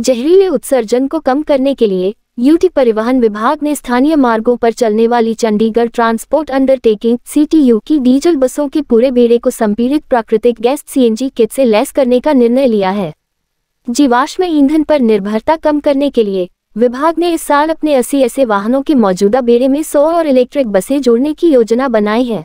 जहरीले उत्सर्जन को कम करने के लिए यूटी परिवहन विभाग ने स्थानीय मार्गों पर चलने वाली चंडीगढ़ ट्रांसपोर्ट अंडरटेकिंग सीटीयू की डीजल बसों के पूरे बेड़े को संपीड़ित प्राकृतिक गैस सीएनजी किट से लैस करने का निर्णय लिया है जीवाश्म ईंधन पर निर्भरता कम करने के लिए विभाग ने इस साल अपने अस्सी ऐसे वाहनों के मौजूदा बेड़े में सौ और इलेक्ट्रिक बसें जोड़ने की योजना बनाई है